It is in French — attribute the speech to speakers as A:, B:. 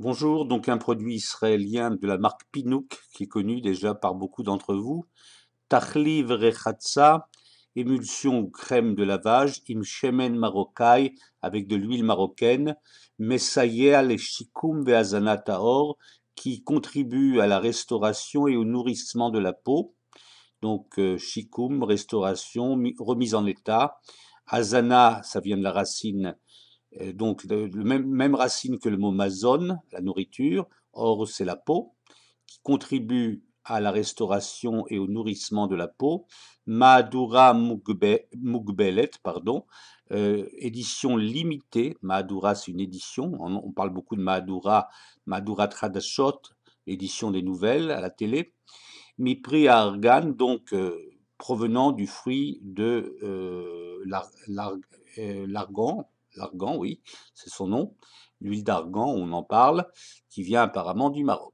A: Bonjour, donc un produit israélien de la marque Pinouk, qui est connu déjà par beaucoup d'entre vous. Tachliv rechatsa, émulsion ou crème de lavage, imchemen shemen avec de l'huile marocaine, Chikoum et Azana Tahor, qui contribue à la restauration et au nourrissement de la peau. Donc, euh, shikum, restauration, remise en état. Azana, ça vient de la racine euh, donc, le, même, même, racine que le mot mazone, la nourriture, or c'est la peau, qui contribue à la restauration et au nourrissement de la peau. Madura pardon, euh, édition limitée. Madura, c'est une édition. On, parle beaucoup de Madura, Madura Tradashot, édition des nouvelles à la télé. Mipri Argan, donc euh, provenant du fruit de l'argan, l'argan, oui, c'est son nom, l'huile d'argan, on en parle, qui vient apparemment du Maroc.